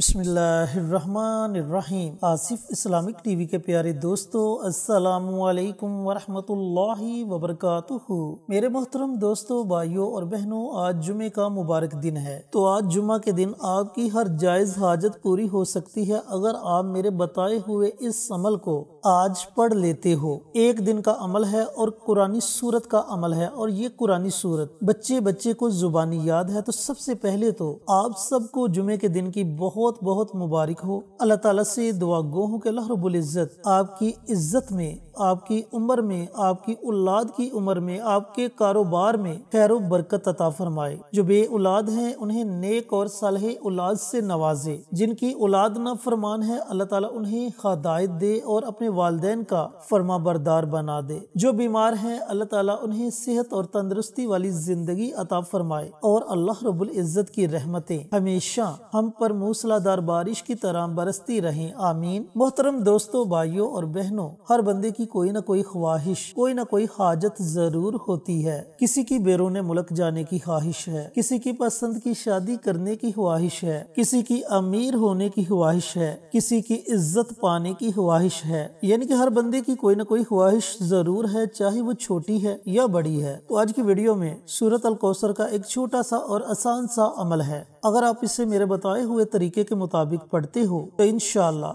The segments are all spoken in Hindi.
बसमीम आसिफ इस्लामिक टी वी के प्यारे दोस्तों असलकम वरहमतुल्लाहि वबरकातुहु मेरे मोहतरम दोस्तों भाइयों और बहनों आज जुमे का मुबारक दिन है तो आज जुमा के दिन आपकी हर जायज़ हाजत पूरी हो सकती है अगर आप मेरे बताए हुए इस अमल को आज पढ़ लेते हो एक दिन का अमल है और कुरानी सूरत का अमल है और ये कुरानी सूरत बच्चे बच्चे को जुबानी याद है तो सबसे पहले तो आप सबको जुमे के दिन की बहुत बहुत बहुत मुबारक हो अल्लाह ताला से दुआ गो हूँ कि अल्लाह रब्बुल इज़्ज़त आपकी इज्जत में आपकी उम्र में आपकी औलाद की उम्र में आपके कारोबार में खैर बरकत अता फरमाए जो बे औलाद हैं उन्हें नेक और सालह औलाद से नवाजे जिनकी औलाद ना फरमान है अल्लाह ताला उन्हें हदायत दे और अपने वालदेन का फरमा बरदार बना दे जो बीमार है अल्लाह ताला उन्हें सेहत और तंदरुस्ती वाली जिंदगी अता फरमाए और अल्लाह रबुल्ज़त इज़्ज़त की रहमतें हमेशा हम पर मूसला मूसलाधार बारिश की तरह बरसती रहे आमीन मोहतरम दोस्तों भाइयों और बहनों हर बंदे की कोई ना कोई ख्वाहिश कोई ना कोई हाजत जरूर होती है किसी की बैरून मुल्क जाने की ख्वाहिश है किसी की पसंद की शादी करने की ख्वाहिश है किसी की अमीर होने की ख्वाहिश है किसी की इज्जत पाने की ख्वाहिश है यानी कि हर बंदे की कोई ना कोई ख्वाहिश जरूर है चाहे वो छोटी है या बड़ी है तो आज की वीडियो में सूरत अल कौसर का एक छोटा सा और आसान सा अमल है अगर आप इसे मेरे बताए हुए तरीके के मुताबिक पढ़ते हो तो इन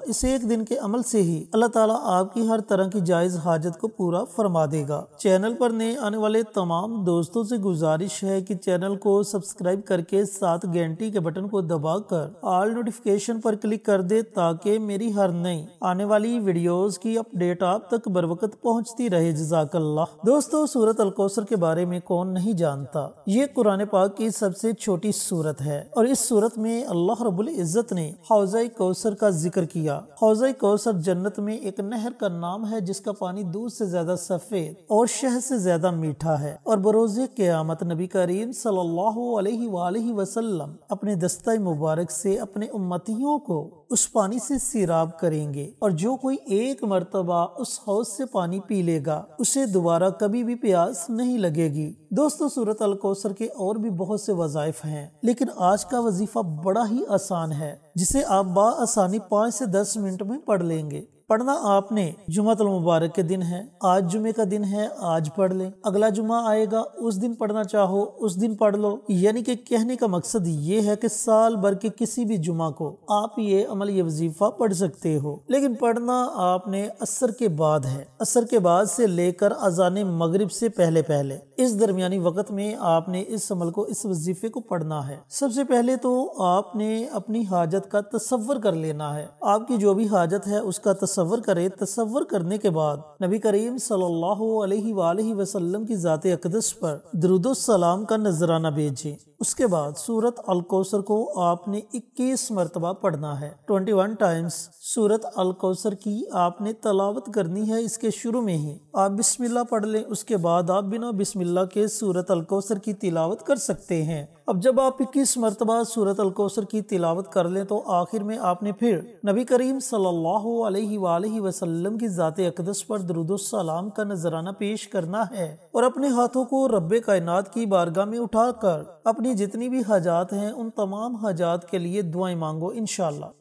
इस एक दिन के अमल से ही अल्लाह ताला आपकी हर तरह की जायज हाजत को पूरा फरमा देगा चैनल पर नए आने वाले तमाम दोस्तों से गुजारिश है कि चैनल को सब्सक्राइब करके साथ घंटी के बटन को दबाकर ऑल नोटिफिकेशन पर क्लिक कर दे ताकि मेरी हर नई आने वाली वीडियोस की अपडेट आप तक बरवकत पहुँचती रहे जजाकल्ला दोस्तों सूरत अलकौसर के बारे में कौन नहीं जानता ये कुरने पाक की सबसे छोटी सूरत है और इस सूरत में अल्लाह रबुल इज़्ज़त हजरत ने हौजा कौसर का जिक्र किया हौजा कौसर जन्नत में एक नहर का नाम है जिसका पानी दूध से ज्यादा सफेद और शहद से ज्यादा मीठा है और बरोज क्यामत नबी करीम सल्लल्लाहु अलैहि वसल्लम अपने दस्ता मुबारक से अपने उम्मतियों को उस पानी से सिराब करेंगे और जो कोई एक मरतबा उस हौज से पानी पी लेगा उसे दोबारा कभी भी प्यास नहीं लगेगी दोस्तों सूरत अल कौसर के और भी बहुत से वजायफ हैं लेकिन आज का वजीफा बड़ा ही आसान है जिसे आप बसानी पाँच से दस मिनट में पढ़ लेंगे पढ़ना आपने जुमातुल मुबारक के दिन है आज जुमे का दिन है आज पढ़ लें अगला जुमा आएगा उस दिन पढ़ना चाहो उस दिन पढ़ लो यानी कि कहने का मकसद ये है कि साल भर के किसी भी जुमा को आप ये अमल ये वजीफा पढ़ सकते हो लेकिन पढ़ना आपने असर के बाद है असर के बाद से लेकर अजान मगरब से पहले पहले इस दरमियानी वक्त में आपने इस अमल को इस वजीफे को पढ़ना है सबसे पहले तो आपने अपनी हाजत हाजत का तस्वर कर लेना है आपकी जो भी हाजत है उसका तस्वर करे तस्वर करने के बाद नबी करीम सल्लाम की ज़ात अकदस पर दरुदोसलाम का नजराना भेजे उसके बाद सूरत अलकोसर को आपने 21 मरतबा पढ़ना है 21 टाइम्स सूरत अलकोसर की आपने तलावत करनी है इसके शुरू में ही आप बिस्मिल्लाह पढ़ लें उसके बाद आप बिना बिस्मिल्लाह के सूरत अलकोसर की तिलावत कर सकते हैं अब जब आप इक्कीस मरतबा सूरत अलकौसर की तिलावत कर लें तो आखिर में आपने फिर नबी करीम सल्लल्लाहु अलैहि वसल्लम की ज़ात अकदस पर सलाम का नजराना पेश करना है और अपने हाथों को रब कायनात की बारगाह में उठाकर अपनी जितनी भी हजात हैं उन तमाम हजात के लिए दुआएं मांगो इन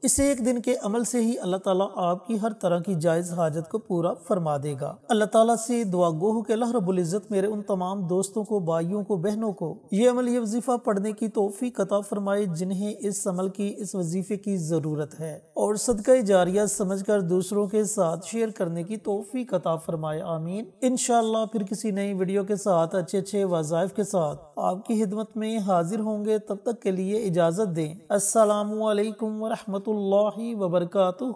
इस एक दिन के अमल से ही अल्लाह ताला आपकी हर तरह की जायज़ हाजत को पूरा फरमा देगा अल्लाह ताला से दुआ गोह के लहर इज्जत मेरे उन तमाम दोस्तों को भाइयों को बहनों को ये अमल ये वजीफ़ा पढ़ने की तोहफ़ी कता फरमाए जिन्हें इस अमल की इस वजीफ़े की ज़रूरत है और सदका जारिया समझ कर दूसरों के साथ शेयर करने की तोहफ़ी कता फरमाए आमीन इनशाला फिर किसी नई वीडियो के साथ अच्छे अच्छे वज़ाइफ के साथ आपकी खिदमत में हाजिर होंगे तब तक के लिए इजाज़त दें असलकम वरहमल वर्का